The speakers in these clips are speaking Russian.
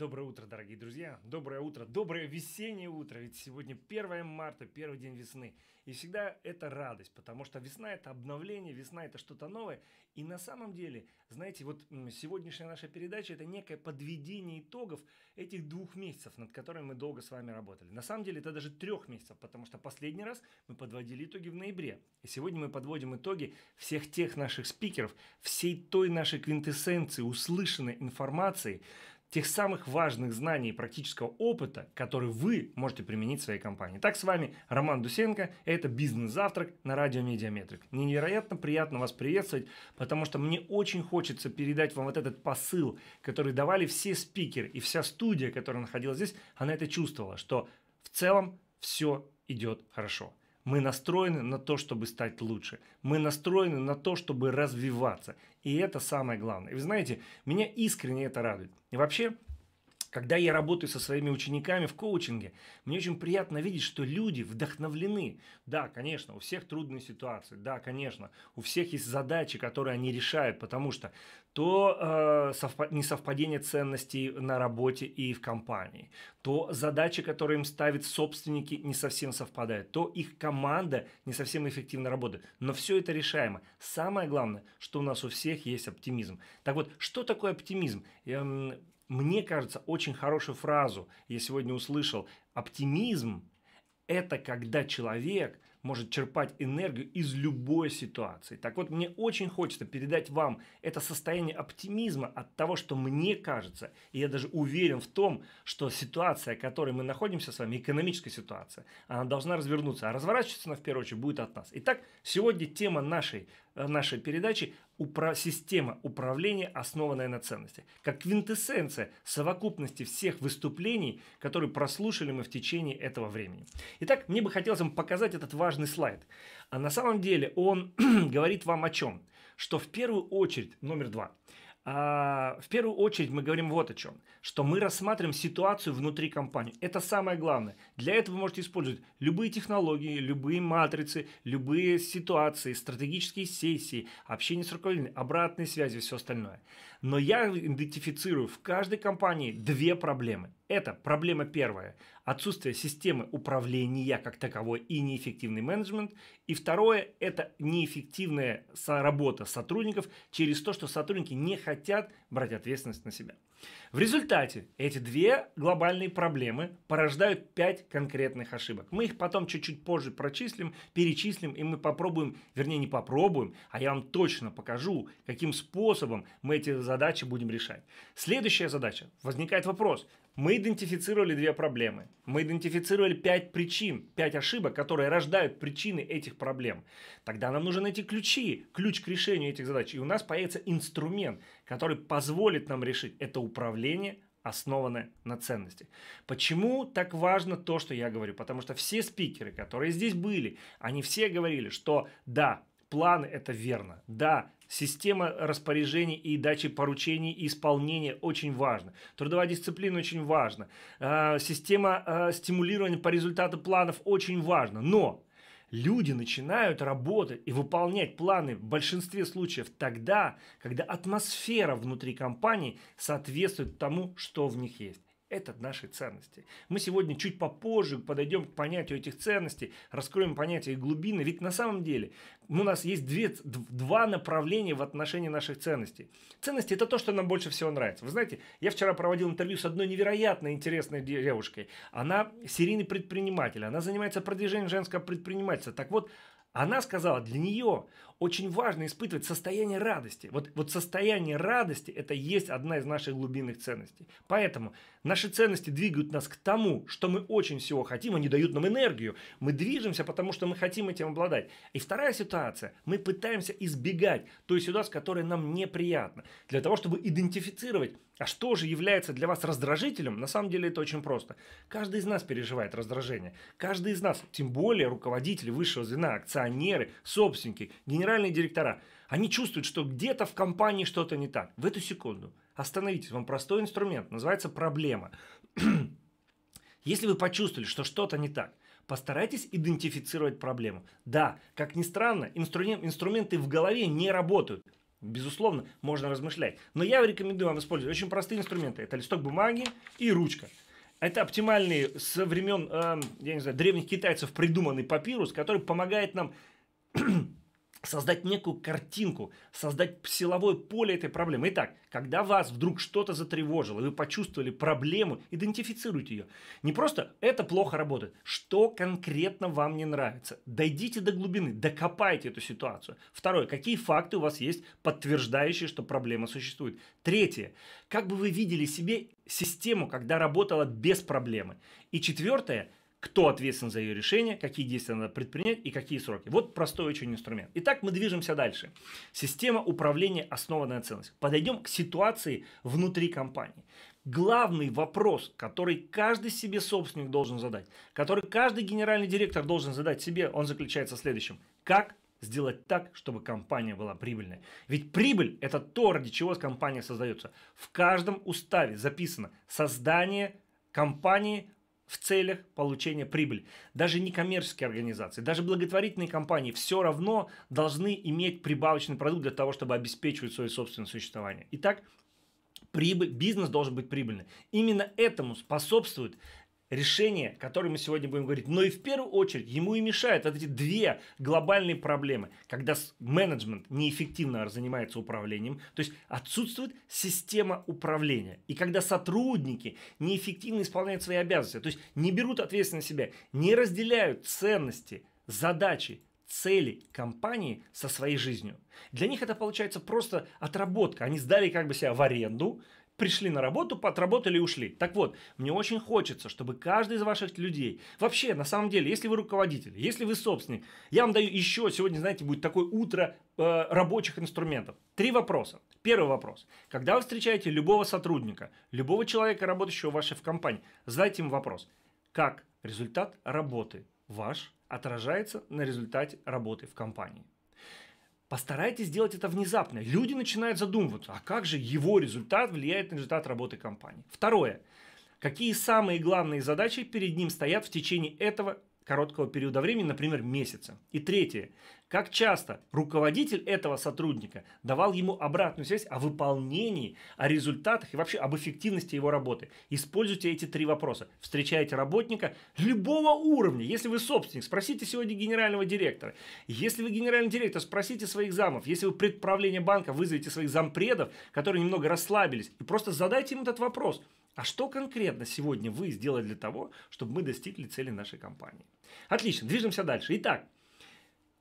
Доброе утро, дорогие друзья! Доброе утро! Доброе весеннее утро! Ведь сегодня 1 марта, первый день весны. И всегда это радость, потому что весна – это обновление, весна – это что-то новое. И на самом деле, знаете, вот сегодняшняя наша передача – это некое подведение итогов этих двух месяцев, над которыми мы долго с вами работали. На самом деле, это даже трех месяцев, потому что последний раз мы подводили итоги в ноябре. И сегодня мы подводим итоги всех тех наших спикеров, всей той нашей квинтэссенции, услышанной информации, тех самых важных знаний и практического опыта, который вы можете применить в своей компании. Так, с вами Роман Дусенко, это «Бизнес-завтрак» на радио «Медиаметрик». Мне невероятно приятно вас приветствовать, потому что мне очень хочется передать вам вот этот посыл, который давали все спикеры и вся студия, которая находилась здесь, она это чувствовала, что в целом все идет хорошо. Мы настроены на то, чтобы стать лучше. Мы настроены на то, чтобы развиваться. И это самое главное. И вы знаете, меня искренне это радует. И вообще, когда я работаю со своими учениками в коучинге, мне очень приятно видеть, что люди вдохновлены. Да, конечно, у всех трудные ситуации, да, конечно, у всех есть задачи, которые они решают, потому что то э, совпад... несовпадение ценностей на работе и в компании, то задачи, которые им ставят собственники, не совсем совпадают, то их команда не совсем эффективно работает. Но все это решаемо. Самое главное, что у нас у всех есть оптимизм. Так вот, что такое оптимизм? Эм, мне кажется, очень хорошую фразу я сегодня услышал. Оптимизм – это когда человек может черпать энергию из любой ситуации. Так вот, мне очень хочется передать вам это состояние оптимизма от того, что мне кажется, и я даже уверен в том, что ситуация, в которой мы находимся с вами, экономическая ситуация, она должна развернуться, а разворачиваться она в первую очередь будет от нас. Итак, сегодня тема нашей, э, нашей передачи – упра- система управления, основанная на ценности, как квинтэссенция совокупности всех выступлений, которые прослушали мы в течение этого времени. Итак, мне бы хотелось вам показать этот важный слайд. А на самом деле он говорит вам о чем? Что в первую очередь, номер два, а, в первую очередь мы говорим вот о чем, что мы рассматриваем ситуацию внутри компании. Это самое главное. Для этого вы можете использовать любые технологии, любые матрицы, любые ситуации, стратегические сессии, общение с руководителями, обратные связи, и все остальное. Но я идентифицирую в каждой компании две проблемы. Это проблема первая отсутствие системы управления как таковой и неэффективный менеджмент. И второе – это неэффективная работа сотрудников через то, что сотрудники не хотят брать ответственность на себя. В результате эти две глобальные проблемы порождают пять конкретных ошибок. Мы их потом чуть-чуть позже прочислим, перечислим, и мы попробуем, вернее не попробуем, а я вам точно покажу, каким способом мы эти задачи будем решать. Следующая задача. Возникает вопрос, мы идентифицировали две проблемы. Мы идентифицировали пять причин, пять ошибок, которые рождают причины этих проблем. Тогда нам нужно найти ключи, ключ к решению этих задач. И у нас появится инструмент, который позволит нам решить это управление основанное на ценности. Почему так важно то, что я говорю? Потому что все спикеры, которые здесь были, они все говорили, что да, планы это верно, да, Система распоряжений и дачи поручений и исполнения очень важна. Трудовая дисциплина очень важна. Э, система э, стимулирования по результату планов очень важна. Но люди начинают работать и выполнять планы в большинстве случаев тогда, когда атмосфера внутри компании соответствует тому, что в них есть. Это наши ценности. Мы сегодня чуть попозже подойдем к понятию этих ценностей, раскроем понятие их глубины. Ведь на самом деле у нас есть две, два направления в отношении наших ценностей. Ценности – это то, что нам больше всего нравится. Вы знаете, я вчера проводил интервью с одной невероятно интересной девушкой. Она серийный предприниматель, она занимается продвижением женского предпринимательства. Так вот, она сказала, для нее очень важно испытывать состояние радости. Вот, вот состояние радости – это есть одна из наших глубинных ценностей. Поэтому наши ценности двигают нас к тому, что мы очень всего хотим, они дают нам энергию. Мы движемся, потому что мы хотим этим обладать. И вторая ситуация – мы пытаемся избегать той ситуации, которая нам неприятна. Для того, чтобы идентифицировать а что же является для вас раздражителем? На самом деле это очень просто. Каждый из нас переживает раздражение. Каждый из нас, тем более руководители высшего звена, акционеры, собственники, генеральные директора, они чувствуют, что где-то в компании что-то не так. В эту секунду остановитесь. Вам простой инструмент, называется проблема. Если вы почувствовали, что что-то не так, постарайтесь идентифицировать проблему. Да, как ни странно, инструмент, инструменты в голове не работают. Безусловно, можно размышлять. Но я рекомендую вам использовать очень простые инструменты. Это листок бумаги и ручка. Это оптимальный со времен, э, я не знаю, древних китайцев придуманный папирус, который помогает нам создать некую картинку, создать силовое поле этой проблемы. Итак, когда вас вдруг что-то затревожило, вы почувствовали проблему, идентифицируйте ее. Не просто «это плохо работает», что конкретно вам не нравится. Дойдите до глубины, докопайте эту ситуацию. Второе, какие факты у вас есть, подтверждающие, что проблема существует. Третье, как бы вы видели себе систему, когда работала без проблемы. И четвертое – кто ответственен за ее решение, какие действия надо предпринять и какие сроки. Вот простой очень инструмент. Итак, мы движемся дальше. Система управления основанная на ценностях. Подойдем к ситуации внутри компании. Главный вопрос, который каждый себе собственник должен задать, который каждый генеральный директор должен задать себе, он заключается в следующем. Как сделать так, чтобы компания была прибыльной. Ведь прибыль – это то, ради чего компания создается. В каждом уставе записано создание компании в целях получения прибыли. Даже некоммерческие организации, даже благотворительные компании все равно должны иметь прибавочный продукт для того, чтобы обеспечивать свое собственное существование. Итак, прибыль, бизнес должен быть прибыльным. Именно этому способствует решения, которые мы сегодня будем говорить. Но и в первую очередь ему и мешают вот эти две глобальные проблемы, когда менеджмент неэффективно занимается управлением, то есть отсутствует система управления, и когда сотрудники неэффективно исполняют свои обязанности, то есть не берут ответственность на себя, не разделяют ценности, задачи, цели компании со своей жизнью. Для них это получается просто отработка. Они сдали как бы себя в аренду, пришли на работу, отработали и ушли. Так вот, мне очень хочется, чтобы каждый из ваших людей, вообще, на самом деле, если вы руководитель, если вы собственник, я вам даю еще, сегодня, знаете, будет такое утро э, рабочих инструментов. Три вопроса. Первый вопрос. Когда вы встречаете любого сотрудника, любого человека, работающего в вашей в компании, задайте им вопрос. Как результат работы ваш отражается на результате работы в компании? Постарайтесь сделать это внезапно. Люди начинают задумываться, а как же его результат влияет на результат работы компании. Второе. Какие самые главные задачи перед ним стоят в течение этого короткого периода времени, например, месяца. И третье. Как часто руководитель этого сотрудника давал ему обратную связь о выполнении, о результатах и вообще об эффективности его работы. Используйте эти три вопроса. Встречайте работника любого уровня. Если вы собственник, спросите сегодня генерального директора. Если вы генеральный директор, спросите своих замов. Если вы предправление банка, вызовите своих зампредов, которые немного расслабились. И просто задайте им этот вопрос. А что конкретно сегодня вы сделали для того, чтобы мы достигли цели нашей компании? Отлично, движемся дальше. Итак,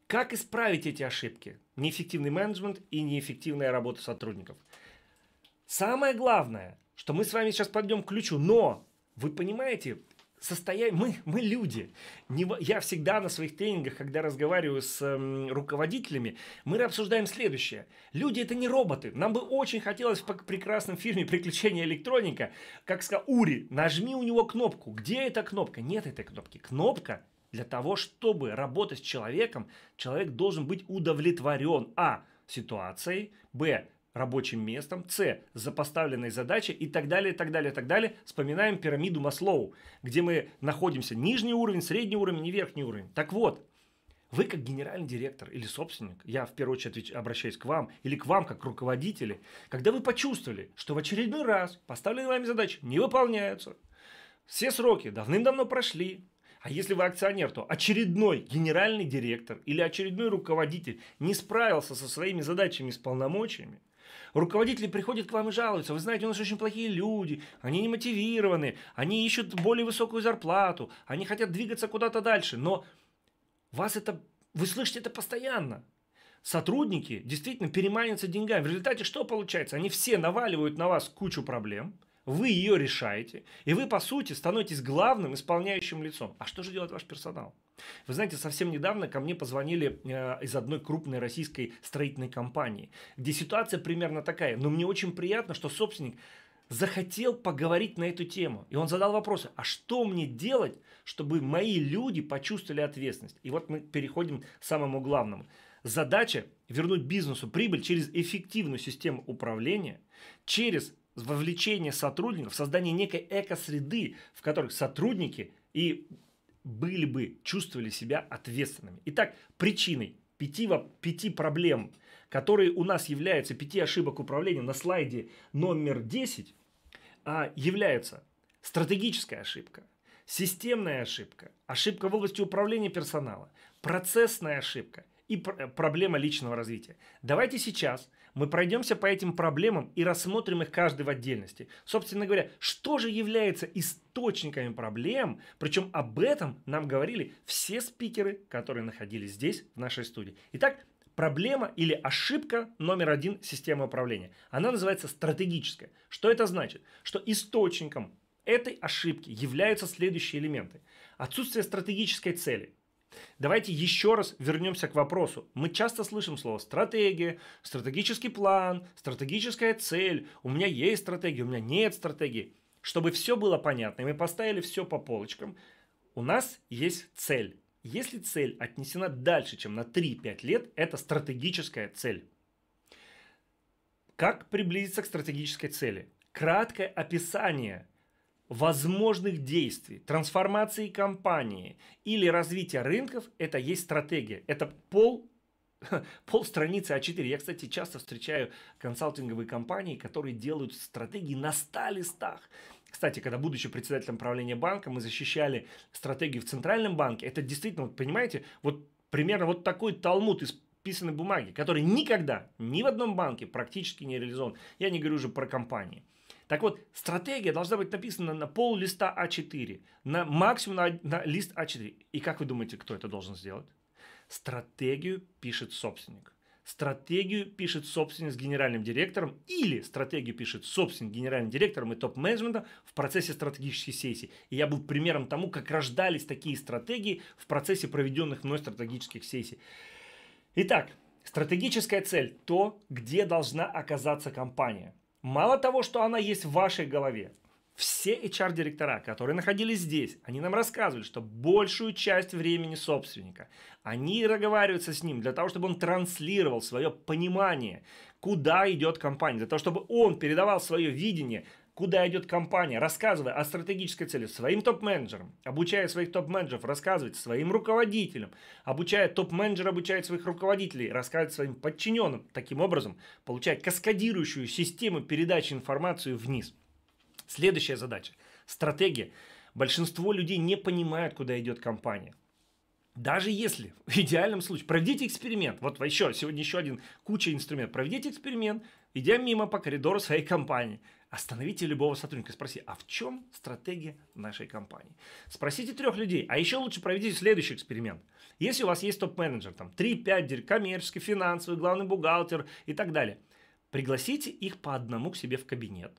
как исправить эти ошибки? Неэффективный менеджмент и неэффективная работа сотрудников. Самое главное, что мы с вами сейчас подъем к ключу, но вы понимаете, состояние, мы, мы люди. Не, я всегда на своих тренингах, когда разговариваю с эм, руководителями, мы обсуждаем следующее. Люди это не роботы. Нам бы очень хотелось в прекрасном фильме «Приключения электроника», как сказал Ури, нажми у него кнопку. Где эта кнопка? Нет этой кнопки. Кнопка для того, чтобы работать с человеком, человек должен быть удовлетворен. А. Ситуацией. Б рабочим местом, С за поставленной задачей и так далее, и так далее, и так далее. Вспоминаем пирамиду Маслоу, где мы находимся нижний уровень, средний уровень и верхний уровень. Так вот, вы как генеральный директор или собственник, я в первую очередь отвеч- обращаюсь к вам, или к вам как руководители, когда вы почувствовали, что в очередной раз поставленные вами задачи не выполняются, все сроки давным-давно прошли, а если вы акционер, то очередной генеральный директор или очередной руководитель не справился со своими задачами с полномочиями, Руководители приходят к вам и жалуются. Вы знаете, у нас очень плохие люди, они не мотивированы, они ищут более высокую зарплату, они хотят двигаться куда-то дальше. Но вас это, вы слышите это постоянно. Сотрудники действительно переманятся деньгами. В результате что получается? Они все наваливают на вас кучу проблем, вы ее решаете, и вы, по сути, становитесь главным исполняющим лицом. А что же делает ваш персонал? Вы знаете, совсем недавно ко мне позвонили э, из одной крупной российской строительной компании, где ситуация примерно такая. Но мне очень приятно, что собственник захотел поговорить на эту тему. И он задал вопрос, а что мне делать, чтобы мои люди почувствовали ответственность? И вот мы переходим к самому главному. Задача вернуть бизнесу прибыль через эффективную систему управления, через вовлечение сотрудников создание некой экосреды, в которой сотрудники и были бы, чувствовали себя ответственными. Итак, причиной пяти, пяти проблем, которые у нас являются, пяти ошибок управления на слайде номер 10, а, являются стратегическая ошибка, системная ошибка, ошибка в области управления персонала, процессная ошибка и проблема личного развития. Давайте сейчас мы пройдемся по этим проблемам и рассмотрим их каждый в отдельности. Собственно говоря, что же является источниками проблем, причем об этом нам говорили все спикеры, которые находились здесь, в нашей студии. Итак, проблема или ошибка номер один системы управления. Она называется стратегическая. Что это значит? Что источником этой ошибки являются следующие элементы. Отсутствие стратегической цели – Давайте еще раз вернемся к вопросу. Мы часто слышим слово стратегия, стратегический план, стратегическая цель. У меня есть стратегия, у меня нет стратегии. Чтобы все было понятно, и мы поставили все по полочкам, у нас есть цель. Если цель отнесена дальше, чем на 3-5 лет, это стратегическая цель. Как приблизиться к стратегической цели? Краткое описание возможных действий, трансформации компании или развития рынков – это есть стратегия. Это пол пол страницы А4. Я, кстати, часто встречаю консалтинговые компании, которые делают стратегии на 100 листах. Кстати, когда, будучи председателем правления банка, мы защищали стратегию в Центральном банке, это действительно, вот понимаете, вот примерно вот такой талмуд из писанной бумаги, который никогда ни в одном банке практически не реализован. Я не говорю уже про компании. Так вот, стратегия должна быть написана на пол листа А4, на максимум на, на лист А4. И как вы думаете, кто это должен сделать? Стратегию пишет собственник. Стратегию пишет собственник с генеральным директором или стратегию пишет собственник генеральным директором и топ-менеджментом в процессе стратегической сессии. И я был примером тому, как рождались такие стратегии в процессе проведенных мной стратегических сессий. Итак, стратегическая цель – то, где должна оказаться компания. Мало того, что она есть в вашей голове, все HR-директора, которые находились здесь, они нам рассказывали, что большую часть времени собственника они разговариваются с ним для того, чтобы он транслировал свое понимание, куда идет компания, для того, чтобы он передавал свое видение куда идет компания, рассказывая о стратегической цели своим топ-менеджерам, обучая своих топ-менеджеров, рассказывать своим руководителям, обучая топ менеджера обучая своих руководителей, рассказывать своим подчиненным, таким образом получая каскадирующую систему передачи информации вниз. Следующая задача – стратегия. Большинство людей не понимают, куда идет компания. Даже если, в идеальном случае, проведите эксперимент. Вот еще, сегодня еще один куча инструментов. Проведите эксперимент, идя мимо по коридору своей компании. Остановите любого сотрудника, спроси, а в чем стратегия нашей компании? Спросите трех людей, а еще лучше проведите следующий эксперимент. Если у вас есть топ-менеджер, там 3-5, коммерческий, финансовый, главный бухгалтер и так далее, пригласите их по одному к себе в кабинет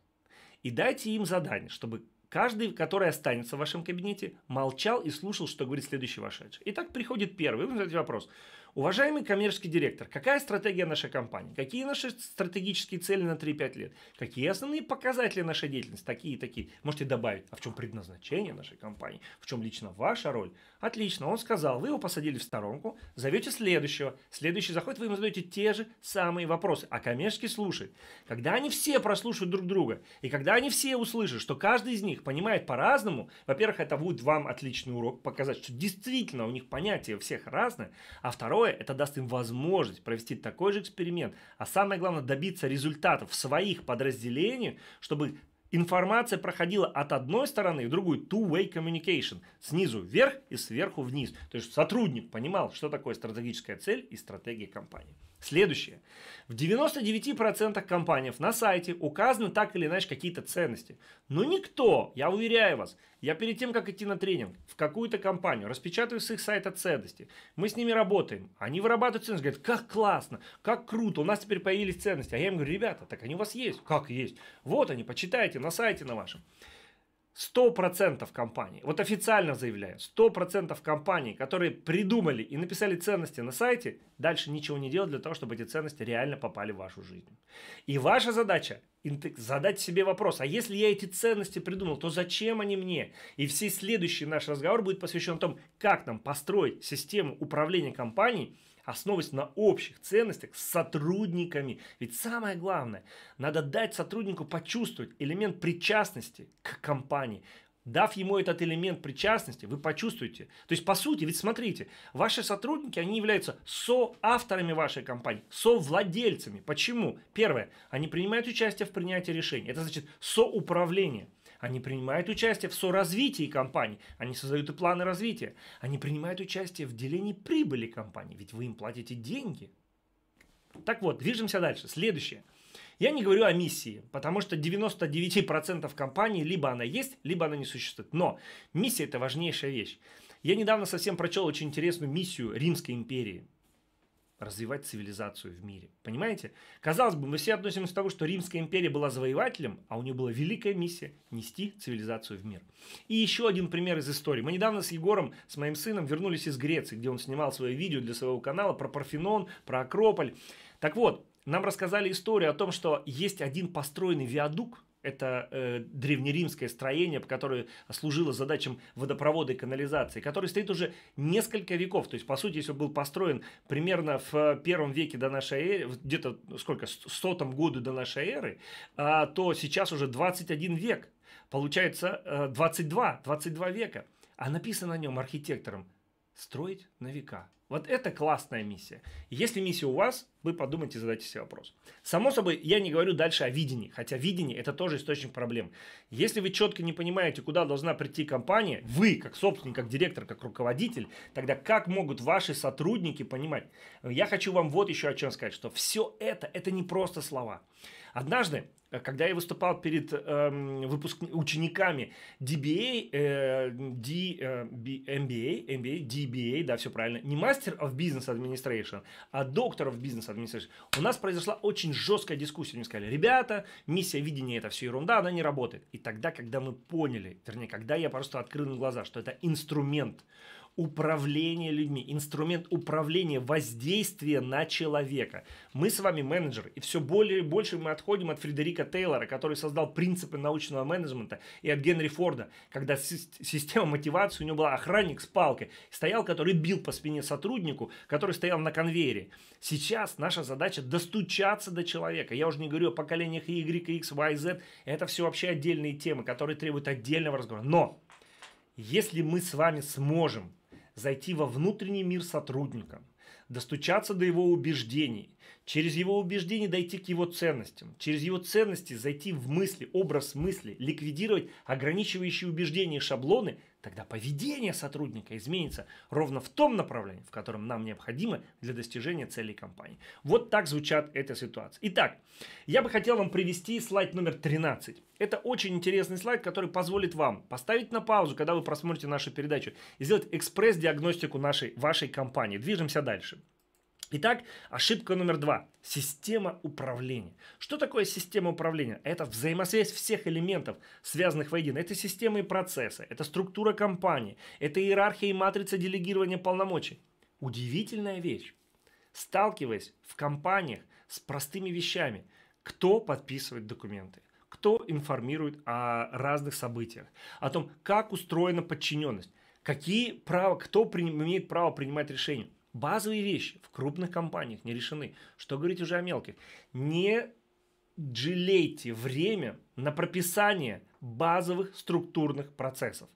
и дайте им задание, чтобы Каждый, который останется в вашем кабинете, молчал и слушал, что говорит следующий вошедший. Итак, приходит первый, вы задаете вопрос. Уважаемый коммерческий директор, какая стратегия нашей компании? Какие наши стратегические цели на 3-5 лет? Какие основные показатели нашей деятельности? Такие и такие. Можете добавить, а в чем предназначение нашей компании? В чем лично ваша роль? Отлично, он сказал, вы его посадили в сторонку, зовете следующего. Следующий заходит, вы ему задаете те же самые вопросы. А коммерческий слушает. Когда они все прослушают друг друга, и когда они все услышат, что каждый из них понимает по-разному, во-первых, это будет вам отличный урок показать, что действительно у них понятия всех разные, а второе, Второе, это даст им возможность провести такой же эксперимент, а самое главное, добиться результатов в своих подразделениях, чтобы информация проходила от одной стороны в другую two-way communication, снизу вверх и сверху вниз. То есть сотрудник понимал, что такое стратегическая цель и стратегия компании. Следующее. В 99% компаний на сайте указаны так или иначе какие-то ценности. Но никто, я уверяю вас, я перед тем, как идти на тренинг в какую-то компанию, распечатываю с их сайта ценности. Мы с ними работаем. Они вырабатывают ценности. Говорят, как классно, как круто, у нас теперь появились ценности. А я им говорю, ребята, так они у вас есть. Как есть? Вот они, почитайте на сайте на вашем. 100% компаний, вот официально заявляю, 100% компаний, которые придумали и написали ценности на сайте, дальше ничего не делают для того, чтобы эти ценности реально попали в вашу жизнь. И ваша задача задать себе вопрос, а если я эти ценности придумал, то зачем они мне? И все следующий наш разговор будет посвящен тому, как нам построить систему управления компанией, основываясь на общих ценностях с сотрудниками. Ведь самое главное, надо дать сотруднику почувствовать элемент причастности к компании. Дав ему этот элемент причастности, вы почувствуете. То есть, по сути, ведь смотрите, ваши сотрудники, они являются соавторами вашей компании, совладельцами. Почему? Первое, они принимают участие в принятии решений. Это значит соуправление. Они принимают участие в соразвитии компании. Они создают и планы развития. Они принимают участие в делении прибыли компании, ведь вы им платите деньги. Так вот, движемся дальше. Следующее. Я не говорю о миссии, потому что 99% компаний либо она есть, либо она не существует. Но миссия – это важнейшая вещь. Я недавно совсем прочел очень интересную миссию Римской империи – развивать цивилизацию в мире. Понимаете? Казалось бы, мы все относимся к тому, что Римская империя была завоевателем, а у нее была великая миссия нести цивилизацию в мир. И еще один пример из истории. Мы недавно с Егором, с моим сыном, вернулись из Греции, где он снимал свое видео для своего канала про Парфенон, про Акрополь. Так вот, нам рассказали историю о том, что есть один построенный виадук, это э, древнеримское строение, которое служило задачам водопровода и канализации, которое стоит уже несколько веков. То есть, по сути, если был построен примерно в э, первом веке до нашей эры, где-то сколько, сотом году до нашей эры, э, то сейчас уже 21 век. Получается э, 22, 22 века. А написано на нем архитектором «Строить на века». Вот это классная миссия. Если миссия у вас, вы подумайте и задайте себе вопрос. Само собой, я не говорю дальше о видении, хотя видение – это тоже источник проблем. Если вы четко не понимаете, куда должна прийти компания, вы, как собственник, как директор, как руководитель, тогда как могут ваши сотрудники понимать? Я хочу вам вот еще о чем сказать, что все это – это не просто слова. Однажды Э, когда я выступал перед эм, выпуск... учениками DBA, э, э а, а, D, э, MBA, MBA, DBA, да, все правильно, не мастер of Business Administration, а доктор of Business Administration, у нас произошла очень жесткая дискуссия. Мне сказали, ребята, миссия видения – это все ерунда, она не работает. И тогда, когда мы поняли, вернее, когда я просто открыл глаза, что это инструмент – управление людьми, инструмент управления, воздействия на человека. Мы с вами менеджер и все более и больше мы отходим от Фредерика Тейлора, который создал принципы научного менеджмента, и от Генри Форда, когда система мотивации у него была охранник с палкой, стоял, который бил по спине сотруднику, который стоял на конвейере. Сейчас наша задача достучаться до человека. Я уже не говорю о поколениях Y, X, Y, Z. Это все вообще отдельные темы, которые требуют отдельного разговора. Но если мы с вами сможем зайти во внутренний мир сотрудника, достучаться до его убеждений, через его убеждения дойти к его ценностям, через его ценности зайти в мысли, образ мысли, ликвидировать ограничивающие убеждения и шаблоны тогда поведение сотрудника изменится ровно в том направлении, в котором нам необходимо для достижения целей компании. Вот так звучат эти ситуации. Итак, я бы хотел вам привести слайд номер 13. Это очень интересный слайд, который позволит вам поставить на паузу, когда вы просмотрите нашу передачу, и сделать экспресс-диагностику нашей, вашей компании. Движемся дальше. Итак, ошибка номер два. Система управления. Что такое система управления? Это взаимосвязь всех элементов, связанных воедино. Это системы и процессы, это структура компании, это иерархия и матрица делегирования полномочий. Удивительная вещь. Сталкиваясь в компаниях с простыми вещами, кто подписывает документы, кто информирует о разных событиях, о том, как устроена подчиненность, какие права, кто имеет право принимать решения – Базовые вещи в крупных компаниях не решены. Что говорить уже о мелких? Не жалейте время на прописание базовых структурных процессов.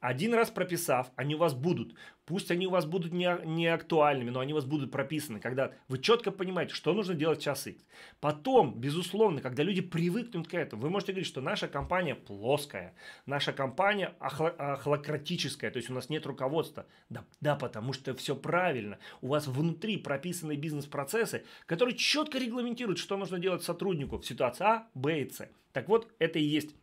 Один раз прописав, они у вас будут. Пусть они у вас будут не, не актуальными, но они у вас будут прописаны, когда вы четко понимаете, что нужно делать в час X. Потом, безусловно, когда люди привыкнут к этому, вы можете говорить, что наша компания плоская, наша компания ахлократическая, то есть у нас нет руководства. Да, да, потому что все правильно. У вас внутри прописаны бизнес-процессы, которые четко регламентируют, что нужно делать сотруднику в ситуации А, Б и С. Так вот, это и есть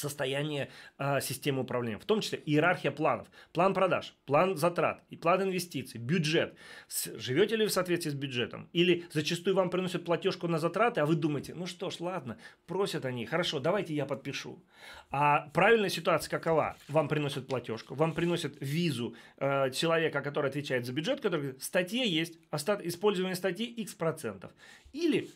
состояние э, системы управления, в том числе иерархия планов, план продаж, план затрат и план инвестиций, бюджет. С, живете ли вы в соответствии с бюджетом? Или зачастую вам приносят платежку на затраты, а вы думаете, ну что ж, ладно, просят они, хорошо, давайте я подпишу. А правильная ситуация какова? Вам приносят платежку, вам приносят визу э, человека, который отвечает за бюджет, который говорит, в есть остат, использование статьи x процентов. Или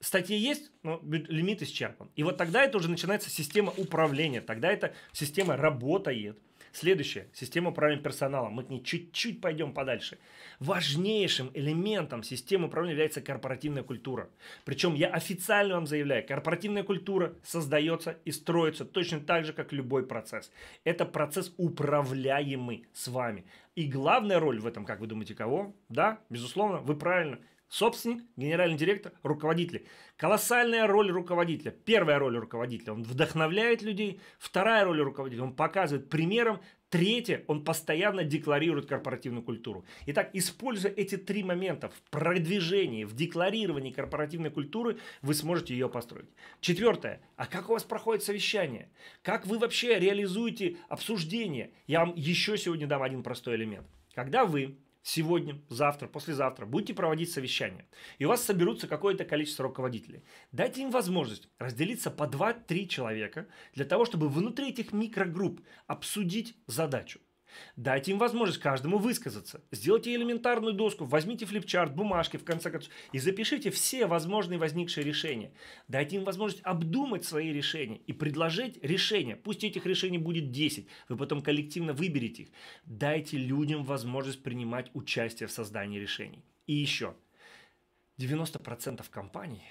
статьи есть, но лимит исчерпан. И вот тогда это уже начинается система управления, тогда эта система работает. Следующее. Система управления персоналом. Мы к ней чуть-чуть пойдем подальше. Важнейшим элементом системы управления является корпоративная культура. Причем я официально вам заявляю, корпоративная культура создается и строится точно так же, как любой процесс. Это процесс управляемый с вами. И главная роль в этом, как вы думаете, кого? Да, безусловно, вы правильно Собственник, генеральный директор, руководитель. Колоссальная роль руководителя. Первая роль руководителя. Он вдохновляет людей. Вторая роль руководителя. Он показывает примером. Третье, он постоянно декларирует корпоративную культуру. Итак, используя эти три момента в продвижении, в декларировании корпоративной культуры, вы сможете ее построить. Четвертое, а как у вас проходит совещание? Как вы вообще реализуете обсуждение? Я вам еще сегодня дам один простой элемент. Когда вы сегодня, завтра, послезавтра будете проводить совещание, и у вас соберутся какое-то количество руководителей, дайте им возможность разделиться по 2-3 человека для того, чтобы внутри этих микрогрупп обсудить задачу. Дайте им возможность каждому высказаться. Сделайте элементарную доску, возьмите флипчарт, бумажки, в конце концов, и запишите все возможные возникшие решения. Дайте им возможность обдумать свои решения и предложить решения. Пусть этих решений будет 10, вы потом коллективно выберете их. Дайте людям возможность принимать участие в создании решений. И еще, 90% компаний,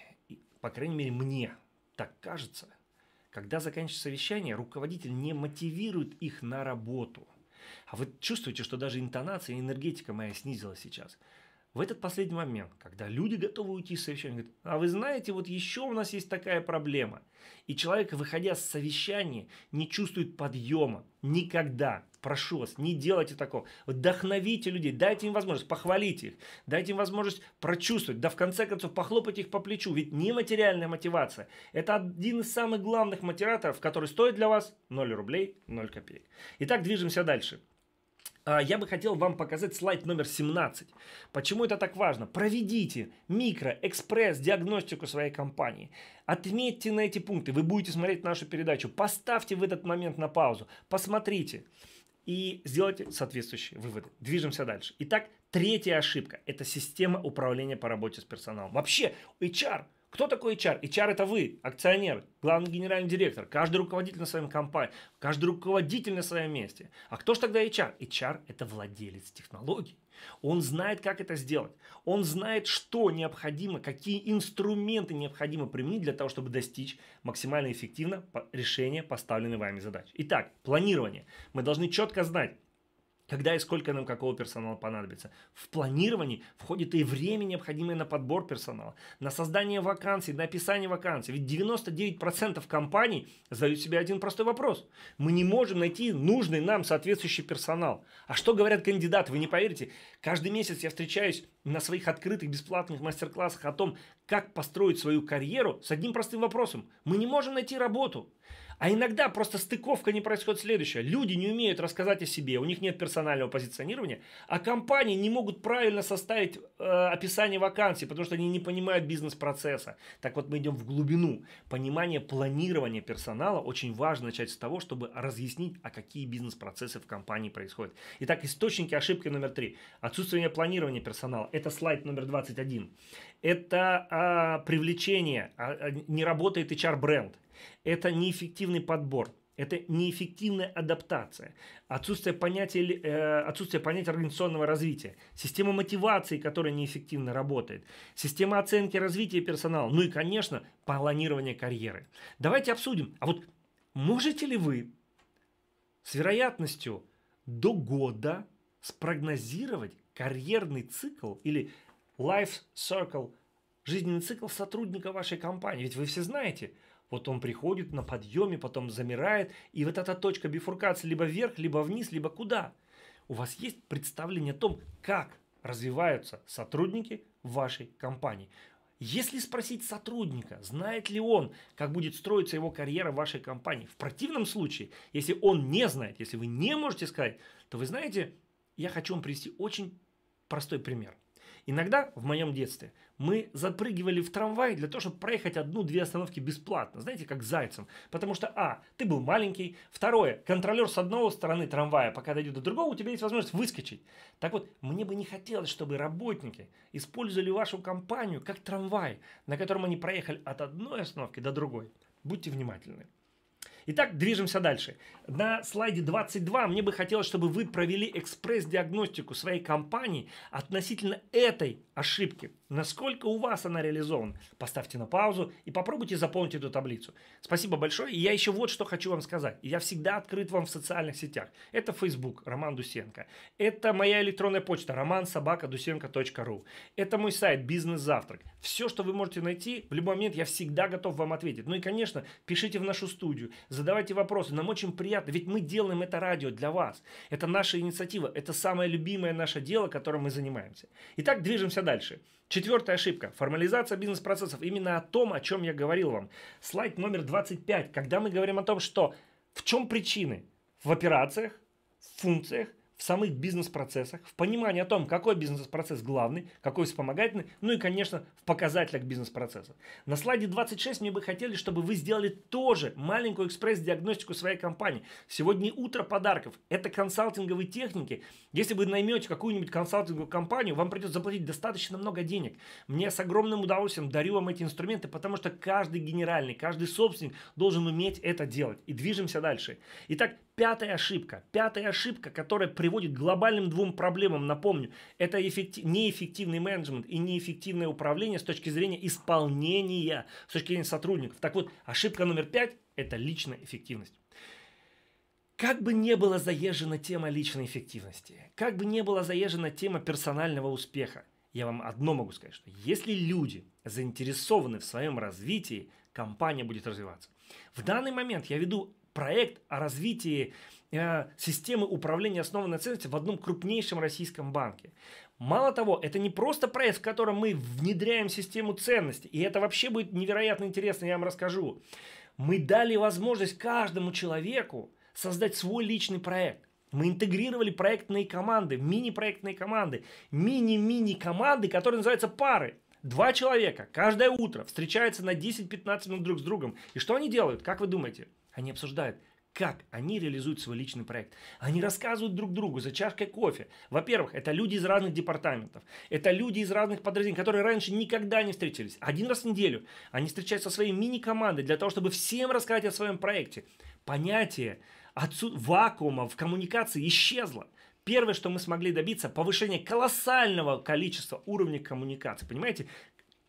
по крайней мере мне так кажется, когда заканчивается совещание, руководитель не мотивирует их на работу. А вы чувствуете, что даже интонация, энергетика моя снизилась сейчас в этот последний момент, когда люди готовы уйти с совещания, говорят, а вы знаете, вот еще у нас есть такая проблема. И человек, выходя с совещания, не чувствует подъема никогда. Прошу вас, не делайте такого. Вдохновите людей, дайте им возможность, похвалите их, дайте им возможность прочувствовать, да в конце концов похлопать их по плечу. Ведь нематериальная мотивация – это один из самых главных мотиваторов, который стоит для вас 0 рублей, 0 копеек. Итак, движемся дальше. А, я бы хотел вам показать слайд номер 17. Почему это так важно? Проведите микро, экспресс, диагностику своей компании. Отметьте на эти пункты. Вы будете смотреть нашу передачу. Поставьте в этот момент на паузу. Посмотрите и сделайте соответствующие выводы. Движемся дальше. Итак, третья ошибка – это система управления по работе с персоналом. Вообще, HR – кто такой HR? HR это вы, акционер, главный генеральный директор, каждый руководитель на своем компании, каждый руководитель на своем месте. А кто же тогда HR? HR это владелец технологий. Он знает, как это сделать. Он знает, что необходимо, какие инструменты необходимо применить для того, чтобы достичь максимально эффективно решения поставленной вами задачи. Итак, планирование. Мы должны четко знать, когда и сколько нам какого персонала понадобится. В планировании входит и время, необходимое на подбор персонала, на создание вакансий, на описание вакансий. Ведь 99% компаний задают себе один простой вопрос. Мы не можем найти нужный нам соответствующий персонал. А что говорят кандидаты, вы не поверите. Каждый месяц я встречаюсь на своих открытых бесплатных мастер-классах о том, как построить свою карьеру с одним простым вопросом. Мы не можем найти работу. А иногда просто стыковка не происходит следующая. Люди не умеют рассказать о себе, у них нет персонального позиционирования, а компании не могут правильно составить э, описание вакансии, потому что они не понимают бизнес-процесса. Так вот мы идем в глубину. Понимание планирования персонала очень важно начать с того, чтобы разъяснить, а какие бизнес-процессы в компании происходят. Итак, источники ошибки номер три. Отсутствие планирования персонала. Это слайд номер 21. Это а, привлечение, а, а не работает HR-бренд. Это неэффективный подбор. Это неэффективная адаптация, отсутствие понятия, э, отсутствие понятия организационного развития, система мотивации, которая неэффективно работает, система оценки развития персонала, ну и, конечно, планирование карьеры. Давайте обсудим, а вот можете ли вы с вероятностью до года спрогнозировать карьерный цикл или life circle, жизненный цикл сотрудника вашей компании? Ведь вы все знаете – вот он приходит на подъеме, потом замирает, и вот эта точка бифуркации либо вверх, либо вниз, либо куда. У вас есть представление о том, как развиваются сотрудники вашей компании. Если спросить сотрудника, знает ли он, как будет строиться его карьера в вашей компании, в противном случае, если он не знает, если вы не можете сказать, то вы знаете, я хочу вам привести очень простой пример – Иногда в моем детстве мы запрыгивали в трамвай для того, чтобы проехать одну-две остановки бесплатно, знаете, как зайцем. Потому что, а, ты был маленький, второе, контролер с одного стороны трамвая, пока дойдет до другого, у тебя есть возможность выскочить. Так вот, мне бы не хотелось, чтобы работники использовали вашу компанию как трамвай, на котором они проехали от одной остановки до другой. Будьте внимательны. Итак, движемся дальше. На слайде 22 мне бы хотелось, чтобы вы провели экспресс-диагностику своей компании относительно этой ошибки насколько у вас она реализована. Поставьте на паузу и попробуйте заполнить эту таблицу. Спасибо большое. И я еще вот что хочу вам сказать. Я всегда открыт вам в социальных сетях. Это Facebook Роман Дусенко. Это моя электронная почта romansobakadusенko.ru. Это мой сайт Бизнес Завтрак. Все, что вы можете найти, в любой момент я всегда готов вам ответить. Ну и, конечно, пишите в нашу студию, задавайте вопросы. Нам очень приятно, ведь мы делаем это радио для вас. Это наша инициатива, это самое любимое наше дело, которым мы занимаемся. Итак, движемся дальше. Четвертая ошибка. Формализация бизнес-процессов. Именно о том, о чем я говорил вам. Слайд номер 25. Когда мы говорим о том, что в чем причины в операциях, в функциях в самых бизнес-процессах, в понимании о том, какой бизнес-процесс главный, какой вспомогательный, ну и, конечно, в показателях бизнес-процесса. На слайде 26 мне бы хотели, чтобы вы сделали тоже маленькую экспресс-диагностику своей компании. Сегодня утро подарков. Это консалтинговые техники. Если вы наймете какую-нибудь консалтинговую компанию, вам придется заплатить достаточно много денег. Мне с огромным удовольствием дарю вам эти инструменты, потому что каждый генеральный, каждый собственник должен уметь это делать. И движемся дальше. Итак, Пятая ошибка. Пятая ошибка, которая приводит к глобальным двум проблемам, напомню. Это эффектив, неэффективный менеджмент и неэффективное управление с точки зрения исполнения, с точки зрения сотрудников. Так вот, ошибка номер пять – это личная эффективность. Как бы не была заезжена тема личной эффективности, как бы не была заезжена тема персонального успеха, я вам одно могу сказать, что если люди заинтересованы в своем развитии, компания будет развиваться. В данный момент я веду проект о развитии э, системы управления основанной ценностью в одном крупнейшем российском банке. Мало того, это не просто проект, в котором мы внедряем систему ценностей, и это вообще будет невероятно интересно, я вам расскажу. Мы дали возможность каждому человеку создать свой личный проект. Мы интегрировали проектные команды, мини-проектные команды, мини-мини команды, которые называются пары. Два человека каждое утро встречаются на 10-15 минут друг с другом. И что они делают? Как вы думаете? Они обсуждают, как они реализуют свой личный проект. Они рассказывают друг другу за чашкой кофе. Во-первых, это люди из разных департаментов. Это люди из разных подразделений, которые раньше никогда не встретились. Один раз в неделю они встречаются со своей мини-командой для того, чтобы всем рассказать о своем проекте. Понятие отсу- вакуума в коммуникации исчезло. Первое, что мы смогли добиться, повышение колоссального количества уровней коммуникации. Понимаете,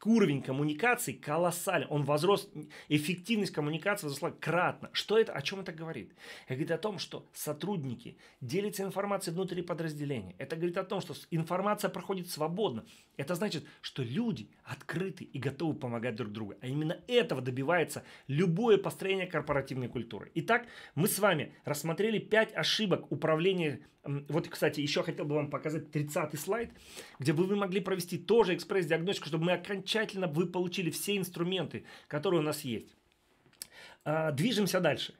уровень коммуникации колоссален. Он возрос, эффективность коммуникации возросла кратно. Что это, о чем это говорит? Это говорит о том, что сотрудники делятся информацией внутри подразделения. Это говорит о том, что информация проходит свободно. Это значит, что люди открыты и готовы помогать друг другу. А именно этого добивается любое построение корпоративной культуры. Итак, мы с вами рассмотрели 5 ошибок управления. Вот, кстати, еще хотел бы вам показать 30 слайд, где бы вы могли провести тоже экспресс-диагностику, чтобы мы окончательно тщательно вы получили все инструменты, которые у нас есть. А, движемся дальше.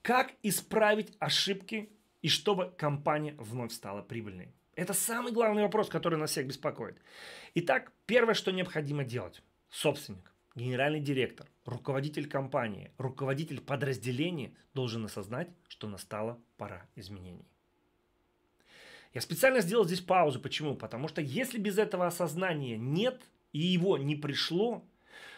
Как исправить ошибки и чтобы компания вновь стала прибыльной? Это самый главный вопрос, который нас всех беспокоит. Итак, первое, что необходимо делать. Собственник, генеральный директор, руководитель компании, руководитель подразделения должен осознать, что настала пора изменений. Я специально сделал здесь паузу. Почему? Потому что если без этого осознания нет – и его не пришло,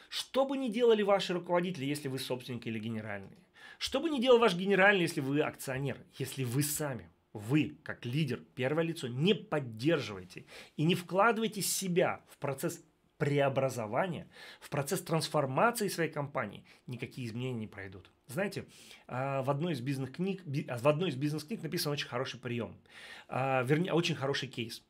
что бы ни делали ваши руководители, если вы собственник или генеральный, что бы ни делал ваш генеральный, если вы акционер, если вы сами, вы, как лидер, первое лицо, не поддерживаете и не вкладываете себя в процесс преобразования, в процесс трансформации своей компании, никакие изменения не пройдут. Знаете, а, в одной из бизнес-книг, а, в одной из бизнес-книг написан очень хороший прием, а, вернее, очень хороший кейс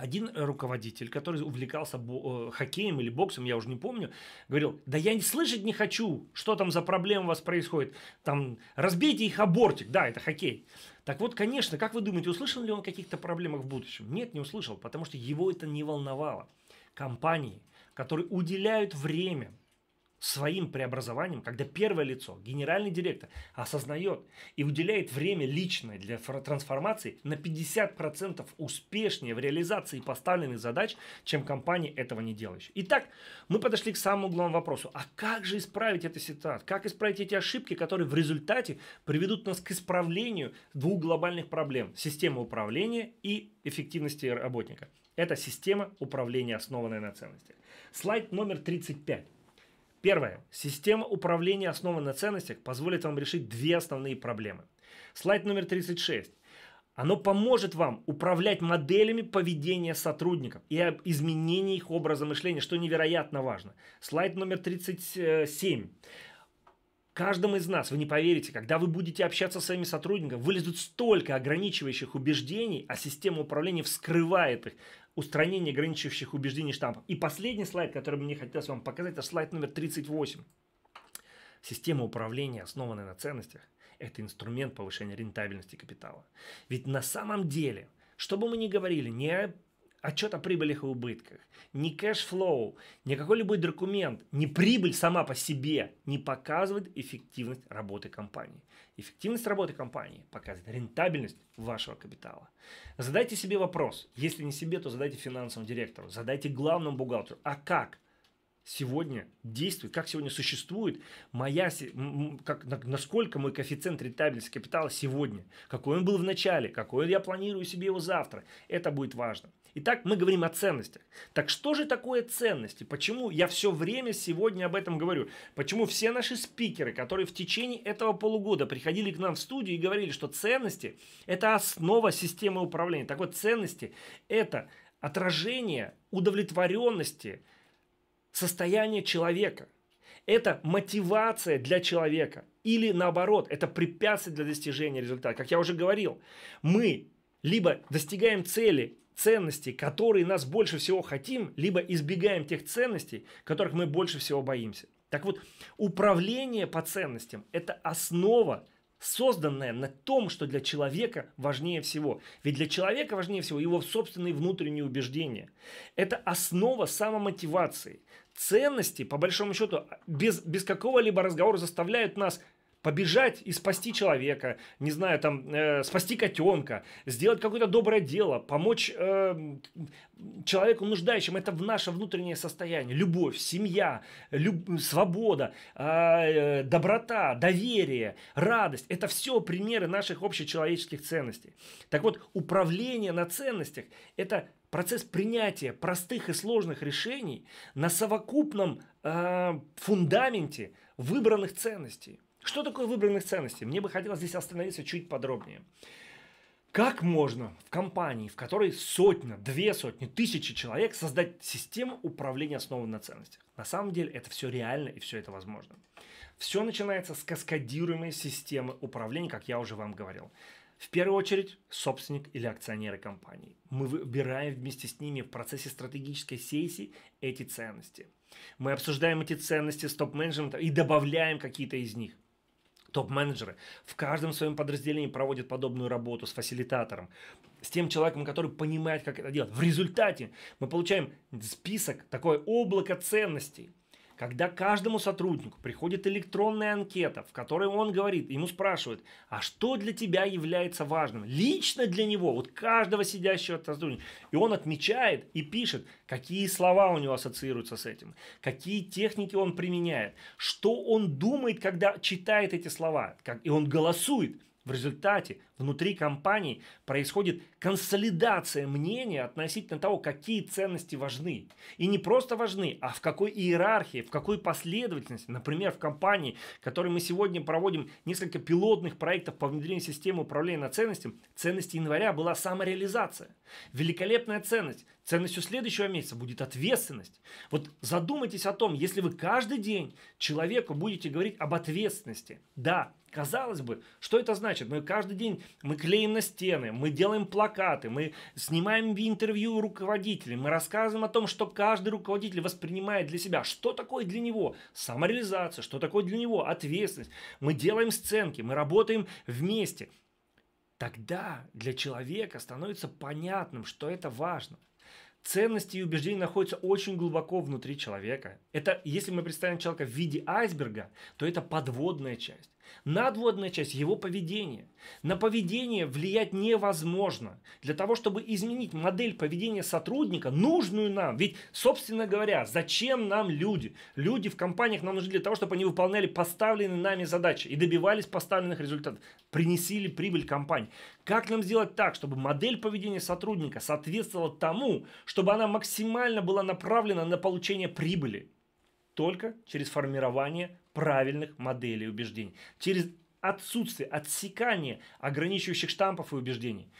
один руководитель, который увлекался э, хоккеем или боксом, я уже не помню, говорил, да я не слышать не хочу, что там за проблема у вас происходит, там разбейте их о да, это хоккей. Так вот, конечно, как вы думаете, услышал ли он о каких-то проблемах в будущем? Нет, не услышал, потому что его это не волновало. Компании, которые уделяют время своим преобразованием, когда первое лицо, генеральный директор, осознает и уделяет время личное для трансформации на 50% успешнее в реализации поставленных задач, чем компания этого не делающие. Итак, мы подошли к самому главному вопросу. А как же исправить эту ситуацию? Как исправить эти ошибки, которые в результате приведут нас к исправлению двух глобальных проблем – системы управления и эффективности работника? Это система управления, основанная на ценностях. Слайд номер 35. Первое. Система управления, основанная на ценностях, позволит вам решить две основные проблемы. Слайд номер 36. Оно поможет вам управлять моделями поведения сотрудников и об изменении их образа мышления, что невероятно важно. Слайд номер 37. Каждому из нас, вы не поверите, когда вы будете общаться с своими сотрудниками, вылезут столько ограничивающих убеждений, а система управления вскрывает их устранение граничащих убеждений штампов. И последний слайд, который мне хотелось вам показать, это слайд номер 38. Система управления, основанная на ценностях, это инструмент повышения рентабельности капитала. Ведь на самом деле, что бы мы ни говорили, не отчет о прибылях и убытках, ни кэшфлоу, ни какой-либо документ, ни прибыль сама по себе не показывает эффективность работы компании. Эффективность работы компании показывает рентабельность вашего капитала. Задайте себе вопрос, если не себе, то задайте финансовому директору, задайте главному бухгалтеру, а как сегодня действует, как сегодня существует моя, как, насколько мой коэффициент рентабельности капитала сегодня, какой он был в начале, какой я планирую себе его завтра. Это будет важно. Итак, мы говорим о ценностях. Так что же такое ценности? Почему я все время сегодня об этом говорю? Почему все наши спикеры, которые в течение этого полугода приходили к нам в студию и говорили, что ценности – это основа системы управления. Так вот, ценности – это отражение удовлетворенности состояния человека. Это мотивация для человека. Или наоборот, это препятствие для достижения результата. Как я уже говорил, мы либо достигаем цели ценностей, которые нас больше всего хотим, либо избегаем тех ценностей, которых мы больше всего боимся. Так вот, управление по ценностям – это основа, созданная на том, что для человека важнее всего. Ведь для человека важнее всего его собственные внутренние убеждения. Это основа самомотивации. Ценности, по большому счету, без, без какого-либо разговора заставляют нас – побежать и спасти человека, не знаю, там, э, спасти котенка, сделать какое-то доброе дело, помочь э, человеку нуждающим. Это в наше внутреннее состояние. Любовь, семья, люб... свобода, а, э, доброта, доверие, радость. Это все примеры наших общечеловеческих ценностей. Так вот, управление на ценностях – это процесс принятия простых и сложных решений на совокупном э, фундаменте выбранных ценностей. Что такое выбранных ценностей? Мне бы хотелось здесь остановиться чуть подробнее. Как можно в компании, в которой сотня, две сотни, тысячи человек, создать систему управления, основанной на ценностях? На самом деле это все реально и все это возможно. Все начинается с каскадируемой системы управления, как я уже вам говорил. В первую очередь, собственник или акционеры компании. Мы выбираем вместе с ними в процессе стратегической сессии эти ценности. Мы обсуждаем эти ценности с топ-менеджментом и добавляем какие-то из них – топ-менеджеры в каждом своем подразделении проводят подобную работу с фасилитатором, с тем человеком, который понимает, как это делать. В результате мы получаем список, такое облако ценностей, когда каждому сотруднику приходит электронная анкета, в которой он говорит, ему спрашивают, а что для тебя является важным? Лично для него, вот каждого сидящего сотрудника. И он отмечает и пишет, какие слова у него ассоциируются с этим, какие техники он применяет, что он думает, когда читает эти слова, как, и он голосует. В результате внутри компаний происходит консолидация мнений относительно того, какие ценности важны. И не просто важны, а в какой иерархии, в какой последовательности. Например, в компании, в которой мы сегодня проводим несколько пилотных проектов по внедрению системы управления ценностями, ценность января была самореализация. Великолепная ценность. Ценностью следующего месяца будет ответственность. Вот задумайтесь о том, если вы каждый день человеку будете говорить об ответственности. Да, Казалось бы, что это значит? Мы ну каждый день мы клеим на стены, мы делаем плакаты, мы снимаем интервью руководителей, мы рассказываем о том, что каждый руководитель воспринимает для себя, что такое для него самореализация, что такое для него ответственность. Мы делаем сценки, мы работаем вместе. Тогда для человека становится понятным, что это важно – ценности и убеждения находятся очень глубоко внутри человека. Это, если мы представим человека в виде айсберга, то это подводная часть. Надводная часть – его поведение. На поведение влиять невозможно. Для того, чтобы изменить модель поведения сотрудника, нужную нам. Ведь, собственно говоря, зачем нам люди? Люди в компаниях нам нужны для того, чтобы они выполняли поставленные нами задачи и добивались поставленных результатов, принесили прибыль компании. Как нам сделать так, чтобы модель поведения сотрудника соответствовала тому, чтобы она максимально была направлена на получение прибыли. Только через формирование правильных моделей убеждений. Через отсутствие, отсекание ограничивающих штампов и убеждений.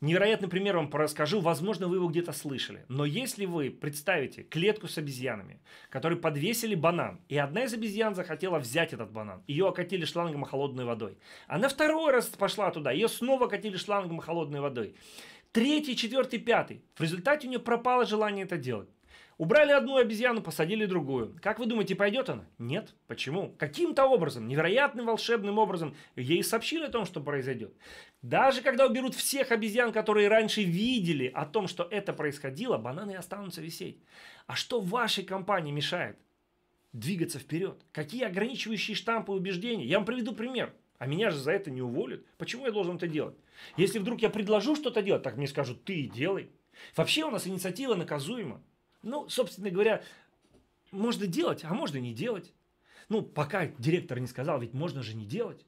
Невероятный пример вам расскажу, возможно, вы его где-то слышали. Но если вы представите клетку с обезьянами, которые подвесили банан, и одна из обезьян захотела взять этот банан, ее окатили шлангом холодной водой. Она второй раз пошла туда, ее снова окатили шлангом холодной водой третий, четвертый, пятый. В результате у нее пропало желание это делать. Убрали одну обезьяну, посадили другую. Как вы думаете, пойдет она? Нет. Почему? Каким-то образом, невероятным волшебным образом ей сообщили о том, что произойдет. Даже когда уберут всех обезьян, которые раньше видели о том, что это происходило, бананы останутся висеть. А что вашей компании мешает двигаться вперед? Какие ограничивающие штампы убеждений? Я вам приведу пример. А меня же за это не уволят. Почему я должен это делать? Если вдруг я предложу что-то делать, так мне скажут, ты делай. Вообще у нас инициатива наказуема. Ну, собственно говоря, можно делать, а можно не делать. Ну, пока директор не сказал, ведь можно же не делать.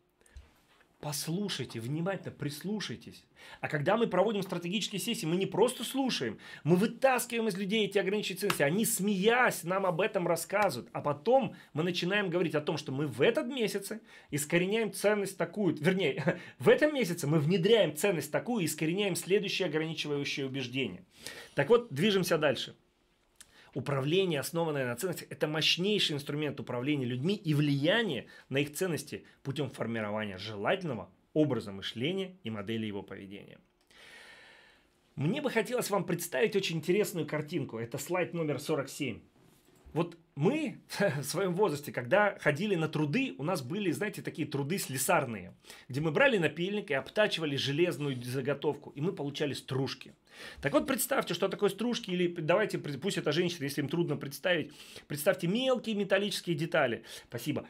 Послушайте, внимательно прислушайтесь. А когда мы проводим стратегические сессии, мы не просто слушаем, мы вытаскиваем из людей эти ограниченные ценности. Они, смеясь, нам об этом рассказывают. А потом мы начинаем говорить о том, что мы в этот месяц искореняем ценность такую, вернее, в этом месяце мы внедряем ценность такую и искореняем следующее ограничивающее убеждение. Так вот, движемся дальше. Управление, основанное на ценностях, это мощнейший инструмент управления людьми и влияние на их ценности путем формирования желательного образа мышления и модели его поведения. Мне бы хотелось вам представить очень интересную картинку. Это слайд номер 47. Вот мы в своем возрасте, когда ходили на труды, у нас были, знаете, такие труды слесарные, где мы брали напильник и обтачивали железную заготовку, и мы получали стружки. Так вот, представьте, что такое стружки, или давайте, пусть это женщина, если им трудно представить, представьте мелкие металлические детали. Спасибо.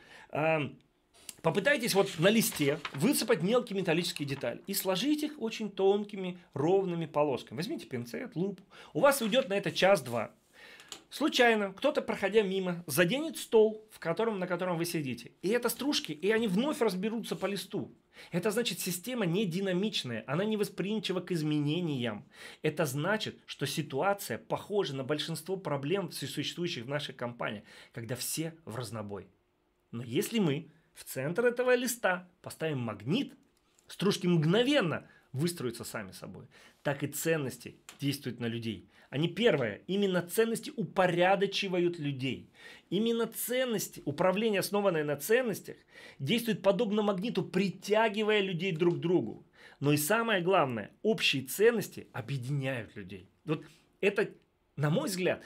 Попытайтесь вот на листе высыпать мелкие металлические детали и сложить их очень тонкими ровными полосками. Возьмите пинцет, лупу. У вас уйдет на это час-два. Случайно кто-то, проходя мимо, заденет стол, в котором, на котором вы сидите. И это стружки, и они вновь разберутся по листу. Это значит, система не динамичная, она не восприимчива к изменениям. Это значит, что ситуация похожа на большинство проблем, существующих в нашей компании, когда все в разнобой. Но если мы в центр этого листа поставим магнит, стружки мгновенно выстроятся сами собой, так и ценности действуют на людей. Они первое, именно ценности упорядочивают людей. Именно ценности, управление, основанное на ценностях, действует подобно магниту, притягивая людей друг к другу. Но и самое главное, общие ценности объединяют людей. Вот это, на мой взгляд,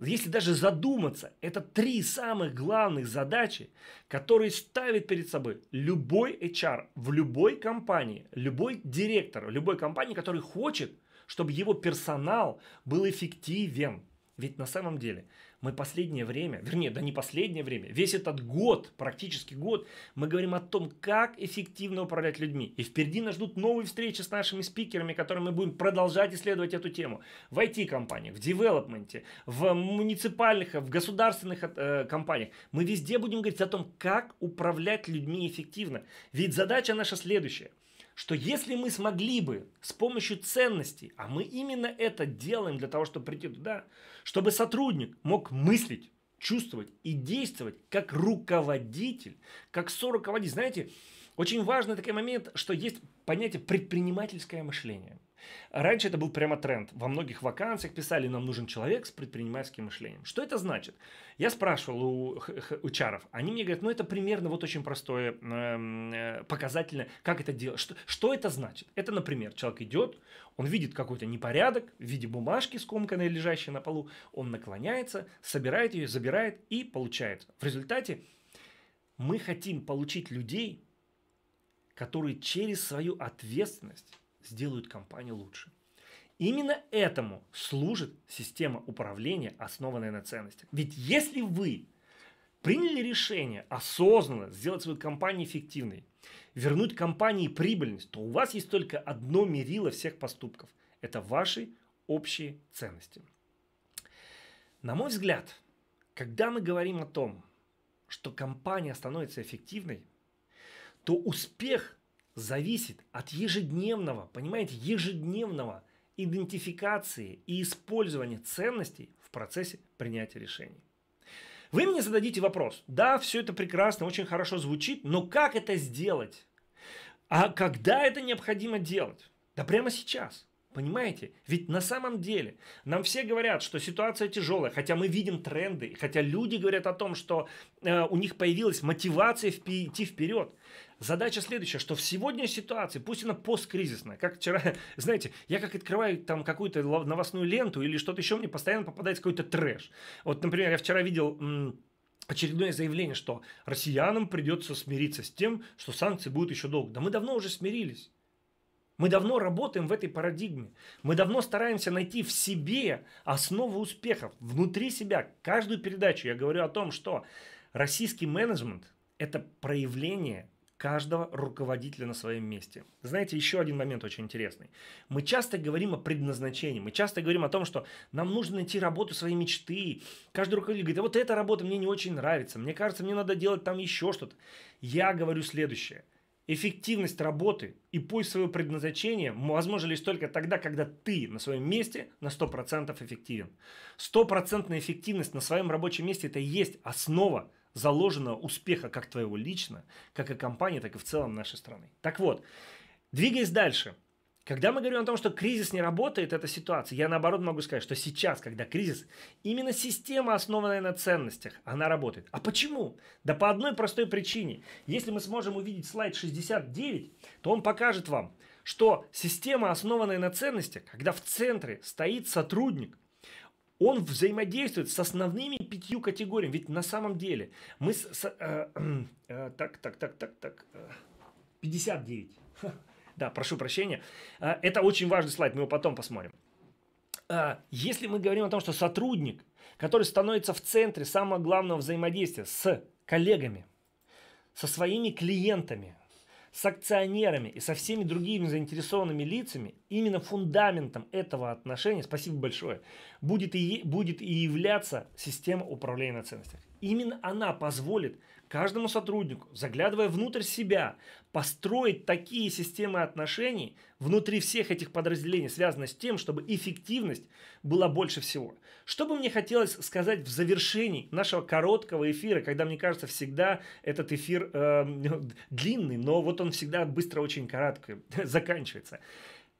если даже задуматься, это три самых главных задачи, которые ставит перед собой любой HR в любой компании, любой директор в любой компании, который хочет, чтобы его персонал был эффективен. Ведь на самом деле мы последнее время, вернее, да не последнее время, весь этот год, практически год, мы говорим о том, как эффективно управлять людьми. И впереди нас ждут новые встречи с нашими спикерами, которые мы будем продолжать исследовать эту тему. В IT-компаниях, в девелопменте, в муниципальных, в государственных э, компаниях. Мы везде будем говорить о том, как управлять людьми эффективно. Ведь задача наша следующая – что если мы смогли бы с помощью ценностей, а мы именно это делаем для того, чтобы прийти туда, чтобы сотрудник мог мыслить, чувствовать и действовать как руководитель, как соруководитель. Знаете, очень важный такой момент, что есть понятие предпринимательское мышление – Раньше это был прямо тренд. Во многих вакансиях писали, нам нужен человек с предпринимательским мышлением. Что это значит? Я спрашивал у, у чаров, они мне говорят, ну это примерно вот очень простое, эм, э, показательное, как это делать, что, что это значит? Это, например, человек идет, он видит какой-то непорядок в виде бумажки скомканной, лежащей на полу, он наклоняется, собирает ее, забирает и получает. В результате мы хотим получить людей, которые через свою ответственность сделают компанию лучше. Именно этому служит система управления, основанная на ценностях. Ведь если вы приняли решение осознанно сделать свою компанию эффективной, вернуть компании прибыльность, то у вас есть только одно мерило всех поступков. Это ваши общие ценности. На мой взгляд, когда мы говорим о том, что компания становится эффективной, то успех зависит от ежедневного, понимаете, ежедневного идентификации и использования ценностей в процессе принятия решений. Вы мне зададите вопрос, да, все это прекрасно, очень хорошо звучит, но как это сделать? А когда это необходимо делать? Да прямо сейчас. Понимаете? Ведь на самом деле нам все говорят, что ситуация тяжелая, хотя мы видим тренды, хотя люди говорят о том, что э, у них появилась мотивация идти вперед. Задача следующая, что в сегодняшней ситуации, пусть она посткризисная, как вчера, знаете, я как открываю там какую-то новостную ленту или что-то еще, мне постоянно попадает какой-то трэш. Вот, например, я вчера видел очередное заявление, что россиянам придется смириться с тем, что санкции будут еще долго. Да мы давно уже смирились. Мы давно работаем в этой парадигме. Мы давно стараемся найти в себе основу успехов, внутри себя. Каждую передачу я говорю о том, что российский менеджмент – это проявление каждого руководителя на своем месте. Знаете, еще один момент очень интересный. Мы часто говорим о предназначении, мы часто говорим о том, что нам нужно найти работу своей мечты. Каждый руководитель говорит, а вот эта работа мне не очень нравится, мне кажется, мне надо делать там еще что-то. Я говорю следующее. Эффективность работы и поиск своего предназначения возможно лишь только тогда, когда ты на своем месте на 100% эффективен. Стопроцентная эффективность на своем рабочем месте – это и есть основа заложено успеха как твоего лично, как и компании, так и в целом нашей страны. Так вот, двигаясь дальше. Когда мы говорим о том, что кризис не работает, это ситуация. Я наоборот могу сказать, что сейчас, когда кризис, именно система, основанная на ценностях, она работает. А почему? Да по одной простой причине. Если мы сможем увидеть слайд 69, то он покажет вам, что система, основанная на ценностях, когда в центре стоит сотрудник – он взаимодействует с основными пятью категориями. Ведь на самом деле мы с... с э, э, э так, так, так, так, так. 59. Э, да, прошу прощения. Э, это очень важный слайд, мы его потом посмотрим. Если мы говорим о том, что сотрудник, который становится в центре самого главного взаимодействия с коллегами, со своими клиентами, с акционерами и со всеми другими заинтересованными лицами, именно фундаментом этого отношения, спасибо большое, будет и, будет и являться система управления на ценностях. Именно она позволит каждому сотруднику, заглядывая внутрь себя, построить такие системы отношений внутри всех этих подразделений, связанных с тем, чтобы эффективность была больше всего. Что бы мне хотелось сказать в завершении нашего короткого эфира, когда, мне кажется, всегда этот эфир э, длинный, но вот он всегда быстро очень короткий заканчивается.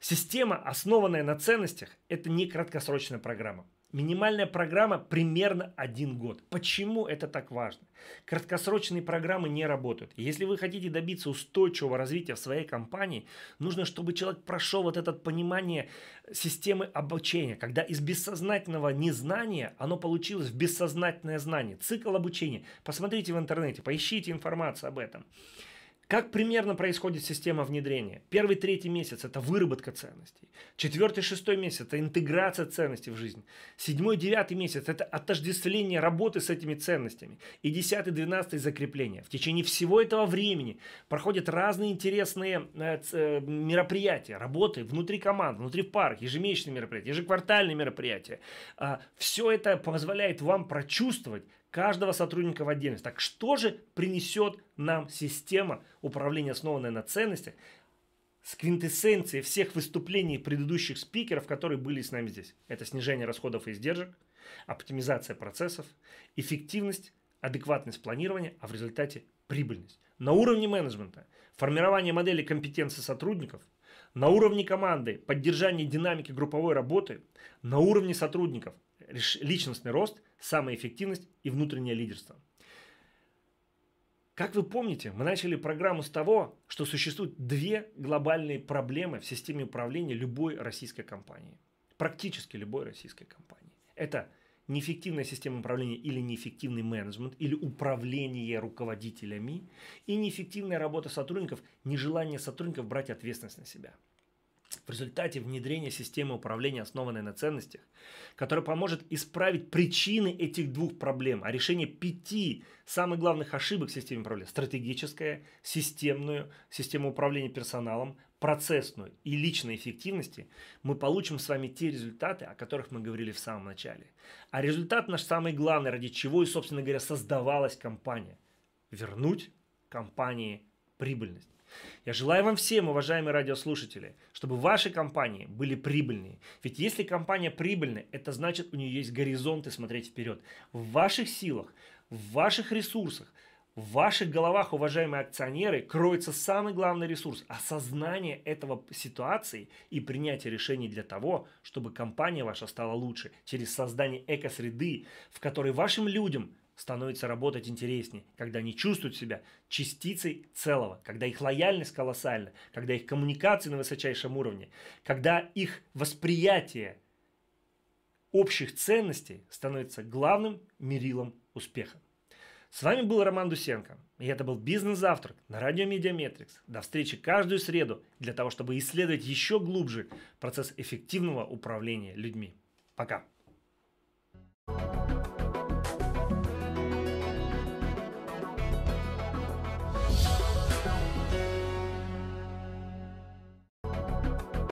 Система, основанная на ценностях, это не краткосрочная программа. Минимальная программа примерно один год. Почему это так важно? Краткосрочные программы не работают. Если вы хотите добиться устойчивого развития в своей компании, нужно, чтобы человек прошел вот это понимание системы обучения, когда из бессознательного незнания оно получилось в бессознательное знание. Цикл обучения. Посмотрите в интернете, поищите информацию об этом. Как примерно происходит система внедрения? Первый, третий месяц – это выработка ценностей. Четвертый, шестой месяц – это интеграция ценностей в жизнь. Седьмой, девятый месяц – это отождествление работы с этими ценностями. И десятый, двенадцатый – закрепление. В течение всего этого времени проходят разные интересные э, э, мероприятия, работы внутри команд, внутри пар, ежемесячные мероприятия, ежеквартальные мероприятия. А Все это позволяет вам прочувствовать, каждого сотрудника в отдельности. Так что же принесет нам система управления, основанная на ценностях, с квинтэссенцией всех выступлений предыдущих спикеров, которые были с нами здесь. Это снижение расходов и издержек, оптимизация процессов, эффективность, адекватность планирования, а в результате прибыльность. На уровне менеджмента, формирование модели компетенции сотрудников, на уровне команды, поддержание динамики групповой работы, на уровне сотрудников, личностный рост – самоэффективность и внутреннее лидерство. Как вы помните, мы начали программу с того, что существуют две глобальные проблемы в системе управления любой российской компании. Практически любой российской компании. Это неэффективная система управления или неэффективный менеджмент, или управление руководителями, и неэффективная работа сотрудников, нежелание сотрудников брать ответственность на себя – в результате внедрения системы управления, основанной на ценностях, которая поможет исправить причины этих двух проблем, а решение пяти самых главных ошибок системы управления – стратегическая, системную, систему управления персоналом, процессную и личной эффективности, мы получим с вами те результаты, о которых мы говорили в самом начале. А результат наш самый главный, ради чего и, собственно говоря, создавалась компания – вернуть компании прибыльность. Я желаю вам всем, уважаемые радиослушатели, чтобы ваши компании были прибыльные. Ведь если компания прибыльная, это значит, у нее есть горизонты смотреть вперед. В ваших силах, в ваших ресурсах, в ваших головах, уважаемые акционеры, кроется самый главный ресурс – осознание этого ситуации и принятие решений для того, чтобы компания ваша стала лучше через создание экосреды, в которой вашим людям становится работать интереснее, когда они чувствуют себя частицей целого, когда их лояльность колоссальна, когда их коммуникации на высочайшем уровне, когда их восприятие общих ценностей становится главным мерилом успеха. С вами был Роман Дусенко, и это был «Бизнес-завтрак» на радио Медиаметрикс. До встречи каждую среду для того, чтобы исследовать еще глубже процесс эффективного управления людьми. Пока!